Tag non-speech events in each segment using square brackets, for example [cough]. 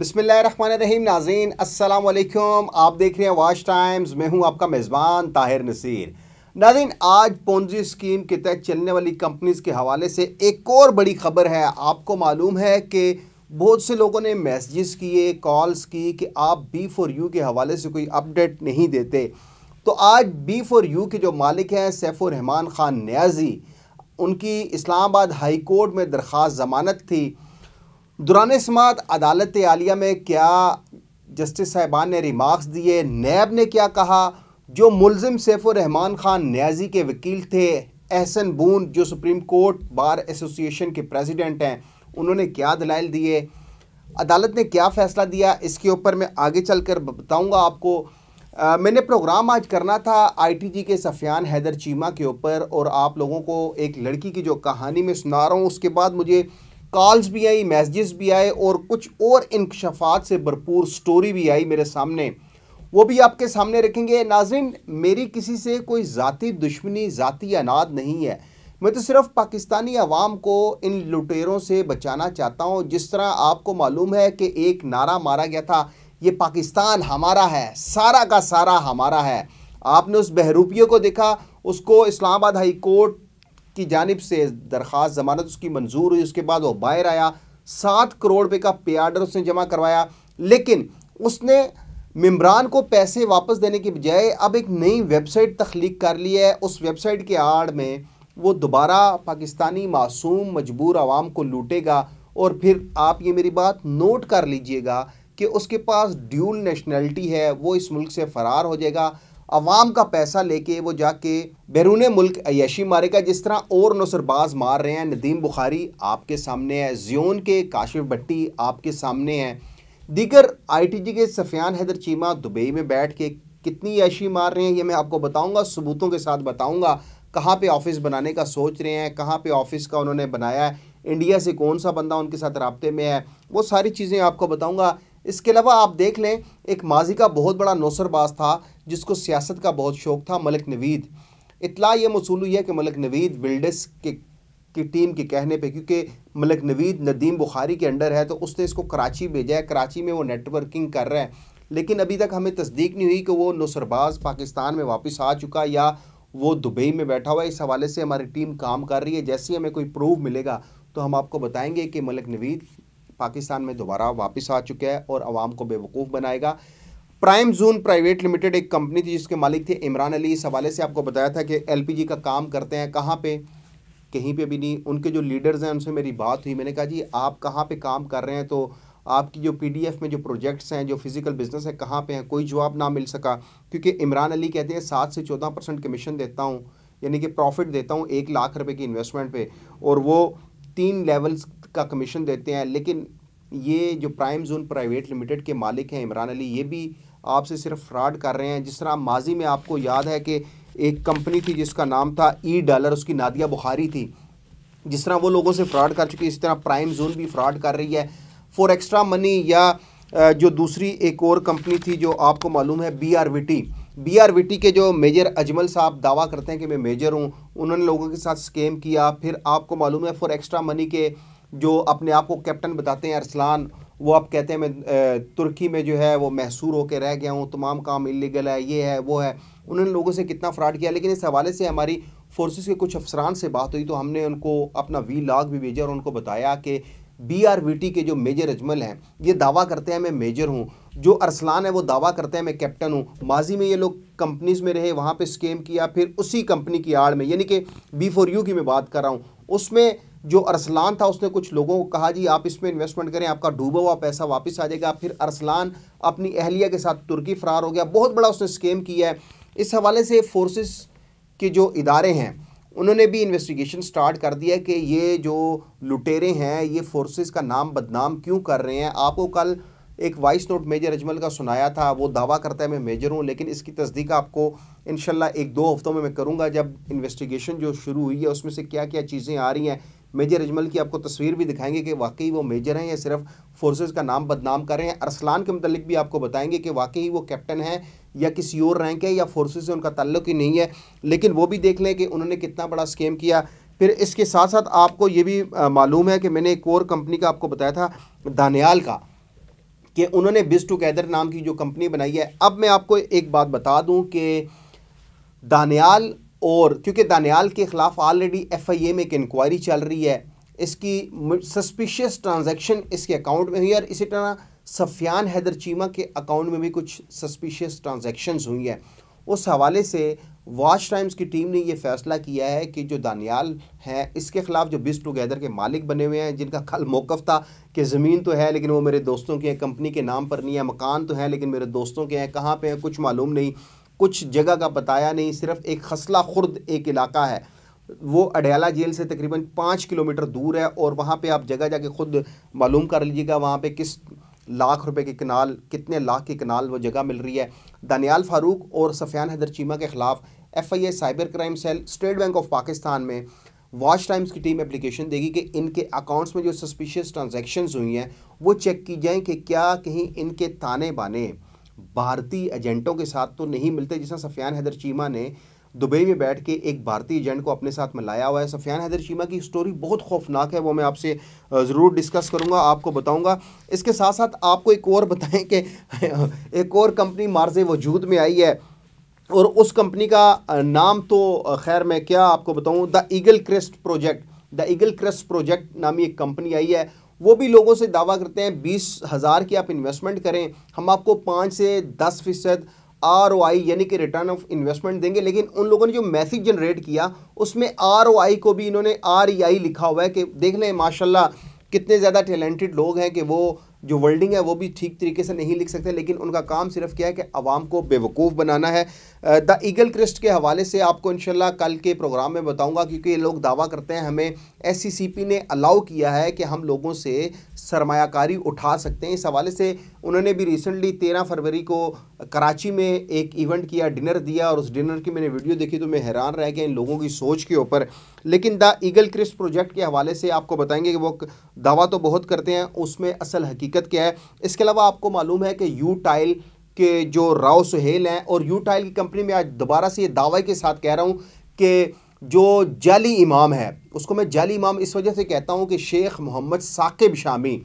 रहीम नाजीन असल आप देख रहे हैं वाश टाइम्स मैं हूं आपका मेज़बान ताहिर नसीर नाजीन आज पोन्जी स्कीम के तहत चलने वाली कंपनीज़ के हवाले से एक और बड़ी खबर है आपको मालूम है कि बहुत से लोगों ने मैसेजेस किए कॉल्स की कि आप बी फॉर यू के हवाले से कोई अपडेट नहीं देते तो आज बी फॉर यू के जो मालिक हैं सैफुररहमान ख़ान न्याजी उनकी इस्लामाबाद हाई कोर्ट में दरख्वास्त ज़मानत थी दुरान समात अदालत आलिया में क्या जस्टिस साहिबान ने रिमार्क्स दिए नैब ने क्या कहा जो मुलिम सैफुररहमान खान न्याजी के वकील थे एहसन बून जो सुप्रीम कोर्ट बार एसोसिएशन के प्रेसिडेंट हैं उन्होंने क्या दलाइल दिए अदालत ने क्या फ़ैसला दिया इसके ऊपर मैं आगे चल कर बताऊँगा आपको आ, मैंने प्रोग्राम आज करना था आईटीजी के सफियान हैदर चीमा के ऊपर और आप लोगों को एक लड़की की जो कहानी मैं सुना रहा हूँ उसके बाद मुझे कॉल्स भी आई मैसेजेस भी आए और कुछ और इंकशफात से भरपूर स्टोरी भी आई मेरे सामने वो भी आपके सामने रखेंगे नाजिन मेरी किसी से कोई ज़ाती दुश्मनी ज़ाती अनाद नहीं है मैं तो सिर्फ पाकिस्तानी आवाम को इन लुटेरों से बचाना चाहता हूँ जिस तरह आपको मालूम है कि एक नारा मारा गया था ये पाकिस्तान हमारा है सारा का सारा हमारा है आपने उस बहरूपियों को देखा उसको इस्लामाबाद हाई कोर्ट की जानब से दरख्वास्त जमानत उसकी मंजूर हुई उसके बाद वो बाहर आया सात करोड़ रुपये का पे आर्डर उसने जमा करवाया लेकिन उसने मम्बरान को पैसे वापस देने के बजाय अब एक नई वेबसाइट तख्लीक कर ली है उस वेबसाइट के आड़ में वो दोबारा पाकिस्तानी मासूम मजबूर आवाम को लूटेगा और फिर आप ये मेरी बात नोट कर लीजिएगा कि उसके पास ड्यूल नेशनलिटी है वो इस मुल्क से फ़रार हो जाएगा अवाम का पैसा लेके वो जाके बैरून मुल्क अयशी मारेगा जिस तरह और नसरबाज मार रहे हैं नदीम बुखारी आपके सामने है जियोन के काशिफ भट्टी आपके सामने है दीगर आई टी जी के सफियान हैदर चीमा दुबई में बैठ के कितनी ऐशी मार रहे हैं ये मैं आपको बताऊंगा सबूतों के साथ बताऊंगा कहाँ पे ऑफिस बनाने का सोच रहे हैं कहाँ पे ऑफिस का उन्होंने बनाया है इंडिया से कौन सा बंदा उनके साथ रबते में है वो सारी चीज़ें आपको बताऊँगा इसके अलावा आप देख लें एक माजी का बहुत बड़ा नौसरबाज था जिसको सियासत का बहुत शौक था मलिक नवीद इतला ये मसूल हुई है कि मलिक नवीद बिल्डस के की टीम के कहने पे क्योंकि मलिक नवीद नदीम बुखारी के अंडर है तो उसने इसको कराची भेजा है कराची में वो नेटवर्किंग कर रहा है लेकिन अभी तक हमें तस्दीक नहीं हुई कि वो नौसरबाज पाकिस्तान में वापस आ चुका या वो दुबई में बैठा हुआ है इस हवाले से हमारी टीम काम कर रही है जैसे ही हमें कोई प्रूव मिलेगा तो हम आपको बताएंगे कि मलिक नवीद पाकिस्तान में दोबारा वापस आ चुका है और आवाम को बेवकूफ़ बनाएगा प्राइम जोन प्राइवेट लिमिटेड एक कंपनी थी जिसके मालिक थे इमरान अली इस हवाले से आपको बताया था कि एलपीजी का काम करते हैं कहाँ पे कहीं पे भी नहीं उनके जो लीडर्स हैं उनसे मेरी बात हुई मैंने कहा जी आप कहाँ पे काम कर रहे हैं तो आपकी जो पीडीएफ में जो प्रोजेक्ट्स हैं जो फिज़िकल बिजनेस है कहाँ पर हैं कोई जवाब ना मिल सका क्योंकि इमरान अली कहते हैं सात से चौदह परसेंट कमीशन देता हूँ यानी कि प्रॉफिट देता हूँ एक लाख रुपये की इन्वेस्टमेंट पर और वो तीन लेवल्स का कमीशन देते हैं लेकिन ये जो प्राइम जोन प्राइवेट लिमिटेड के मालिक हैं इमरान अली ये भी आपसे सिर्फ फ्रॉड कर रहे हैं जिस तरह माजी में आपको याद है कि एक कंपनी थी जिसका नाम था ई डॉलर उसकी नादिया बुखारी थी जिस तरह वो लोगों से फ्रॉड कर चुकी है इस तरह प्राइम जोन भी फ्रॉड कर रही है फॉर एक्स्ट्रा मनी या जो दूसरी एक और कंपनी थी जो आपको मालूम है B R V T B R V T के जो मेजर अजमल साहब दावा करते हैं कि मैं मेजर हूँ उन्होंने लोगों के साथ स्कैम किया फिर आपको मालूम है फॉर एक्स्ट्रा मनी के जो अपने आप को कैप्टन बताते हैं अरसलान वो आप कहते हैं मैं तुर्की में जो है वो महसूर होकर रह गया हूँ तमाम काम इलीगल है ये है वो है उन्होंने लोगों से कितना फ्रॉड किया लेकिन इस हवाले से हमारी फोर्सेस के कुछ अफसरान से बात हुई तो हमने उनको अपना वी लॉग भी भेजा और उनको बताया कि बी आर वी टी के जो मेजर अजमल हैं ये दावा करते हैं मैं मेजर हूँ जो अरसलान है वो दावा करते हैं मैं कैप्टन हूँ माजी में ये लोग कंपनीज में रहे वहाँ पे स्कैम किया फिर उसी कंपनी की आड़ में यानी कि बी फॉर यू की मैं बात कर रहा हूँ उसमें जो अरसलान था उसने कुछ लोगों को कहा जी आप इसमें इन्वेस्टमेंट करें आपका डूबा हुआ पैसा वापस आ जाएगा फिर अरसलान अपनी अहलिया के साथ तुर्की फरार हो गया बहुत बड़ा उसने स्कीम किया है इस हवाले से फोर्सेस के जो इदारे हैं उन्होंने भी इन्वेस्टिगेशन स्टार्ट कर दिया कि ये जो लुटेरे हैं ये फोर्सेज का नाम बदनाम क्यों कर रहे हैं आपको कल एक वाइस नोट मेजर अजमल का सुनाया था वो दावा करता है मैं मेजर हूँ लेकिन इसकी तस्दीक आपको इनशाला एक दो हफ्तों में मैं करूँगा जब इन्वेस्टिगेशन जो शुरू हुई है उसमें से क्या क्या चीज़ें आ रही हैं मेजर अजमल की आपको तस्वीर भी दिखाएंगे कि वाकई वो मेजर हैं या सिर्फ फोर्सेस का नाम बदनाम कर रहे हैं अरसलान के मतलब भी आपको बताएंगे कि वाकई वो कैप्टन हैं या किसी और रैंक है या फोर्सेज से उनका तल्लु ही नहीं है लेकिन वो भी देख लें कि उन्होंने कितना बड़ा स्कैम किया फिर इसके साथ साथ आपको ये भी मालूम है कि मैंने एक और कंपनी का आपको बताया था दानियाल का कि उन्होंने बिज टुगेदर नाम की जो कंपनी बनाई है अब मैं आपको एक बात बता दूं कि दानियाल और क्योंकि दानियाल के ख़िलाफ़ ऑलरेडी एफ आई ए में एक इंक्वायरी चल रही है इसकी सस्पिशियस ट्रांजैक्शन इसके अकाउंट में हुई है और इसी तरह सफियान हैदर चीमा के अकाउंट में भी कुछ सस्पिशियस ट्रांजैक्शंस हुई हैं उस हवाले से वॉच टाइम्स की टीम ने यह फैसला किया है कि जो दानियाल हैं इसके ख़िलाफ़ जो बिस्ट टुगेदर के मालिक बने हुए हैं जिनका कल मौक़ था कि ज़मीन तो है लेकिन वो मेरे दोस्तों के हैं कंपनी के नाम पर नहीं है मकान तो है लेकिन मेरे दोस्तों के हैं कहाँ पर हैं कुछ मालूम नहीं कुछ जगह का बताया नहीं सिर्फ एक खसला खुर्द एक इलाका है वो अडयाला जेल से तकरीबन पाँच किलोमीटर दूर है और वहाँ पे आप जगह जाके ख़ुद मालूम कर लीजिएगा वहाँ पे किस लाख रुपए के कनाल कितने लाख के कनाल वो जगह मिल रही है दानियाल फारूक और सफियान हैदर चीमा के ख़िलाफ़ F I A cyber crime cell state bank of Pakistan में वॉच टाइम्स की टीम एप्लीकेशन देगी कि इनके अकाउंट्स में जो सस्पिशियस ट्रांजेक्शन हुई हैं वो चेक की जाएँ कि क्या कहीं इनके ताने बाने भारतीय एजेंटों के साथ तो नहीं मिलते जिसमें सफियान हैदर चीमा ने दुबई में बैठ के एक भारतीय एजेंट को अपने साथ मिलाया हुआ है सफियान हैदर चीमा की स्टोरी बहुत खौफनाक है वो मैं आपसे ज़रूर डिस्कस करूँगा आपको बताऊँगा इसके साथ साथ आपको एक और बताएं कि [laughs] एक और कंपनी मार्ज वजूद में आई है और उस कंपनी का नाम तो खैर मैं क्या आपको बताऊँ the eagle crest project the eagle crest project नामी एक कंपनी आई है वो भी लोगों से दावा करते हैं बीस हज़ार की आप इन्वेस्टमेंट करें हम आपको पाँच से दस फीसद आर यानी कि रिटर्न ऑफ इन्वेस्टमेंट देंगे लेकिन उन लोगों ने जो मैसेज जनरेट किया उसमें आर को भी इन्होंने आर e लिखा हुआ है कि देख लें माशाल्लाह कितने ज़्यादा टैलेंटेड लोग हैं कि वो जो वर्ल्डिंग है वो भी ठीक तरीके से नहीं लिख सकते लेकिन उनका काम सिर्फ क्या है कि आवाम को बेवकूफ़ बनाना है द ईगल क्रिस्ट के हवाले से आपको इनशाला कल के प्रोग्राम में बताऊंगा क्योंकि ये लोग दावा करते हैं हमें एस e ने अलाउ किया है कि हम लोगों से सरमाकारी उठा सकते हैं इस हवाले से उन्होंने भी रिसेंटली तेरह फरवरी को कराची में एक इवेंट किया डिनर दिया और उस डिनर की मैंने वीडियो देखी तो मैं हैरान रह गया इन लोगों की सोच के ऊपर लेकिन द ईगल क्रिस्ट प्रोजेक्ट के हवाले से आपको बताएंगे कि वो दावा तो बहुत करते हैं उसमें असल हकीकत क्या है इसके अलावा आपको मालूम है कि यू टाइल के जो राव सुहेल हैं और यूटाइल की कंपनी में आज दोबारा से ये दावे के साथ कह रहा हूँ कि जो जाली इमाम है उसको मैं जाली इमाम इस वजह से कहता हूँ कि शेख मोहम्मद साकिब शामी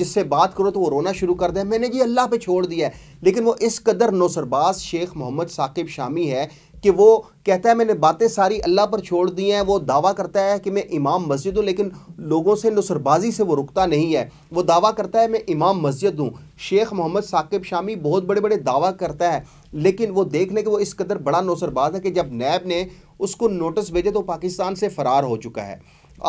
जिससे बात करो तो वो रोना शुरू कर दे मैंने जी अल्लाह पे छोड़ दिया है लेकिन वो इस कदर नौसरबाज शेख मोहम्मद साकिब शामी है कि वो कहता है मैंने बातें सारी अल्लाह पर छोड़ दी हैं वो दावा करता है कि मैं इमाम मस्जिद हूँ लेकिन लोगों से नुसरबाजी से वो रुकता नहीं है वो दावा करता है मैं इमाम मस्जिद हूँ शेख मोहम्मद साकिब शामी बहुत बड़े बड़े दावा करता है लेकिन वो देख लें कि वो इस कदर बड़ा नौसरबाज है कि जब नैब ने उसको नोटिस भेजे तो पाकिस्तान से फ़रार हो चुका है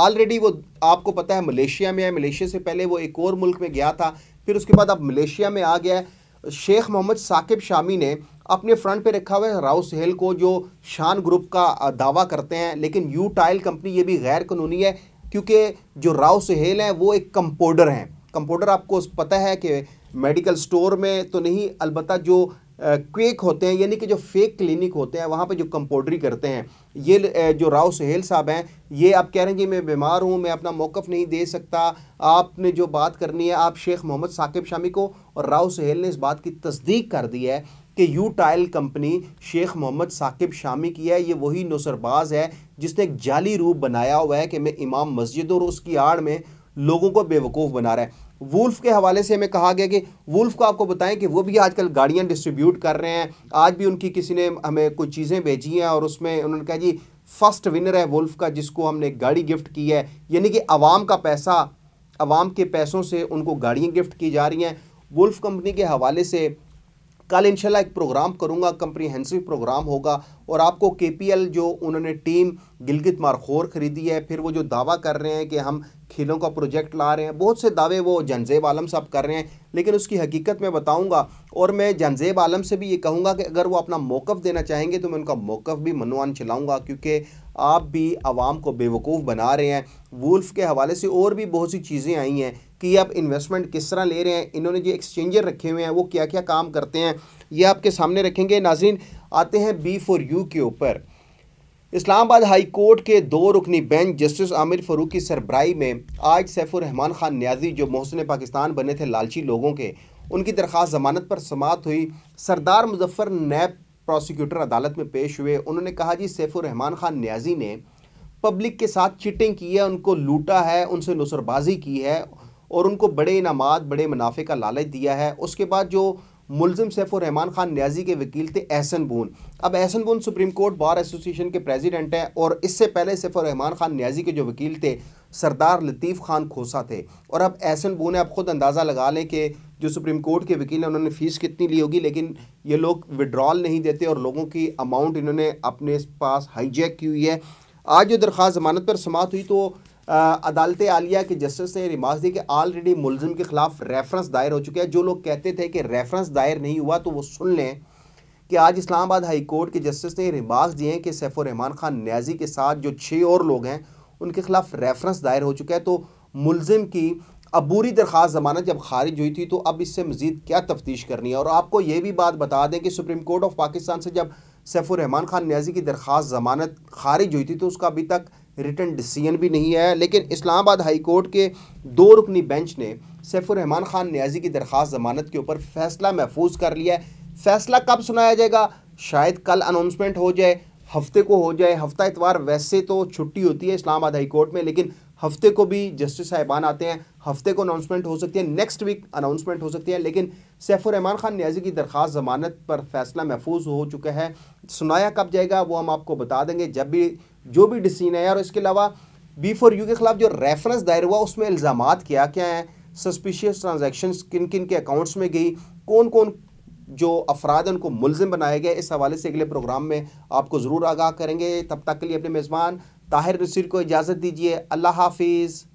ऑलरेडी वो आपको पता है मलेशिया में है मलेशिया से पहले वो एक और मुल्क में गया था फिर उसके बाद अब मलेशिया में आ गया है शेख मोहम्मद साकिब शामी ने अपने फ्रंट पे रखा हुआ है राव सहेल को जो शान ग्रुप का दावा करते हैं लेकिन यू टाइल कंपनी ये भी गैर कानूनी है क्योंकि जो राव सहेल हैं वो एक कंपोडर हैं कंपोडर आपको पता है कि मेडिकल स्टोर में तो नहीं अलबत्त जो क्वेक होते हैं यानी कि जो फेक क्लिनिक होते हैं वहाँ पे जो कंपोड्री करते हैं ये जो राव सुहेल साहब हैं ये आप कह रहे हैं कि मैं बीमार हूँ मैं अपना मौक़ नहीं दे सकता आपने जो बात करनी है आप शेख मोहम्मद साकिब शामी को और राव सुहेल ने इस बात की तस्दीक कर दी है कि U tile company Sheikh Mohammad Saqib Shami की है ये वही नौसरबाज है जिसने एक जाली रूप बनाया हुआ है कि मैं इमाम मस्जिद और उसकी आड़ में लोगों को बेवकूफ़ बना रहा है वुल्फ के हवाले से हमें कहा गया कि वुल्फ को आपको बताएं कि वो भी आजकल गाड़ियाँ डिस्ट्रीब्यूट कर रहे हैं आज भी उनकी किसी ने हमें कुछ चीज़ें भेजी हैं और उसमें उन्होंने कहा जी फर्स्ट विनर है वुल्फ का जिसको हमने गाड़ी गिफ्ट की है यानी कि आवाम का पैसा आवाम के पैसों से उनको गाड़ियाँ गिफ्ट की जा रही हैं वुल्फ कंपनी के हवाले से कल इंशाल्लाह एक प्रोग्राम करूँगा कंप्रीहेंसिव प्रोग्राम होगा और आपको के पी एल जो उन्होंने टीम गिलगित मारखोर ख़रीदी है फिर वो जो दावा कर रहे हैं कि हम खेलों का प्रोजेक्ट ला रहे हैं बहुत से दावे वो जनजेब आलम साहब कर रहे हैं लेकिन उसकी हकीकत मैं बताऊंगा और मैं जनजेब आलम से भी ये कहूँगा कि अगर वो अपना मौक़ देना चाहेंगे तो मैं उनका मौक़ भी मनवान चलाऊँगा क्योंकि आप भी आवाम को बेवकूफ़ बना रहे हैं वुल्फ़ के हवाले से और भी बहुत सी चीज़ें आई हैं कि आप इन्वेस्टमेंट किस तरह ले रहे हैं इन्होंने जो एक्सचेंजर रखे हुए हैं वो क्या क्या काम करते हैं ये आपके सामने रखेंगे नाजीन आते हैं बी फोर यू के ऊपर इस्लामाबाद हाई कोर्ट के दो रुकनी बेंच जस्टिस आमिर फरूक की सरबराई में आज सैफुर रहमान खान न्याजी जो मोहसिन पाकिस्तान बने थे लालची लोगों के उनकी दरख्वास्त जमानत पर समाप्त हुई सरदार मुजफ्फर नैब प्रोसिक्यूटर अदालत में पेश हुए उन्होंने कहा जी सैफुर रहमान खान न्याजी ने पब्लिक के साथ चिटिंग की है उनको लूटा है उनसे नुसरबाजी की है और उनको बड़े इनाम बड़े मुनाफे का लालच दिया है उसके बाद जो मुलजिम सैफुररहमान खान न्याजी के वकील थे एहसन बून अब Ahsan Bhoon supreme court bar association के प्रेसिडेंट हैं और इससे पहले सैफुररहमान खान न्याजी के जो वकील थे सरदार लतीफ़ खान खोसा थे और अब एहसन बून ने आप ख़ुद अंदाज़ा लगा लें कि जो सुप्रीम कोर्ट के वकील हैं उन्होंने फ़ीस कितनी ली होगी लेकिन ये लोग विड्रॉल नहीं देते और लोगों की अमाउंट इन्होंने अपने पास हाईजैक की हुई है आज जो दरख्वास जमानत पर समात हुई तो अदालत आलिया के जस्टिस ने रिमार्क दी कि ऑलरेडी मुलजिम के ख़िलाफ़ रेफरेंस दायर हो चुके हैं जो लोग कहते थे कि रेफरेंस दायर नहीं हुआ तो वो सुन लें कि आज इस्लामाबाद हाई कोर्ट के जस्टिस ने रिमार्क दिए हैं कि सैफुररहमान खान न्याजी के साथ जो छः और लोग हैं उनके खिलाफ रेफरेंस दायर हो चुका है तो मुलजिम की अबूरी दरख्वास्त जमानत जब खारिज हुई थी तो अब इससे मज़ीद क्या तफ्तीश करनी है और आपको ये भी बात बता दें कि सुप्रीम कोर्ट ऑफ पाकिस्तान से जब सैफुररहमान खान न्याजी की दरख्वास्त जमानत खारिज हुई थी तो उसका अभी तक रिटर्न डिसीजन भी नहीं आया लेकिन इस्लामाबाद हाई कोर्ट के दो रुकनी बेंच ने सैफुररहमान खान न्याजी की दरख्वास्त जमानत के ऊपर फैसला महफूज कर लिया है फैसला कब सुनाया जाएगा शायद कल अनाउंसमेंट हो जाए हफ्ते को हो जाए हफ्ता इतवार वैसे तो छुट्टी होती है इस्लामाबाद हाई कोर्ट में लेकिन हफ्ते को भी जस्टिस साहिबान आते हैं हफ्ते को अनाउंसमेंट हो सकती है नेक्स्ट वीक अनाउंसमेंट हो सकती है लेकिन सैफुर रहमान खान न्याजी की दरख्वास्त जमानत पर फैसला महफूज हो चुका है सुनाया कब जाएगा वो हम आपको बता देंगे जब भी जो भी डिसीजन है और इसके अलावा बी फोर यू के खिलाफ जो रेफरेंस दायर हुआ उसमें इल्ज़ाम क्या क्या हैं सस्पिशियस ट्रांजेक्शन किन किन के अकाउंट्स में गई कौन कौन जो अफराद उनको मुलजिम बनाया गया इस हवाले से अगले प्रोग्राम में आपको ज़रूर आगाह करेंगे तब तक के लिए अपने मेज़बान ताहिर नसीर को इजाज़त दीजिए अल्लाह हाफिज़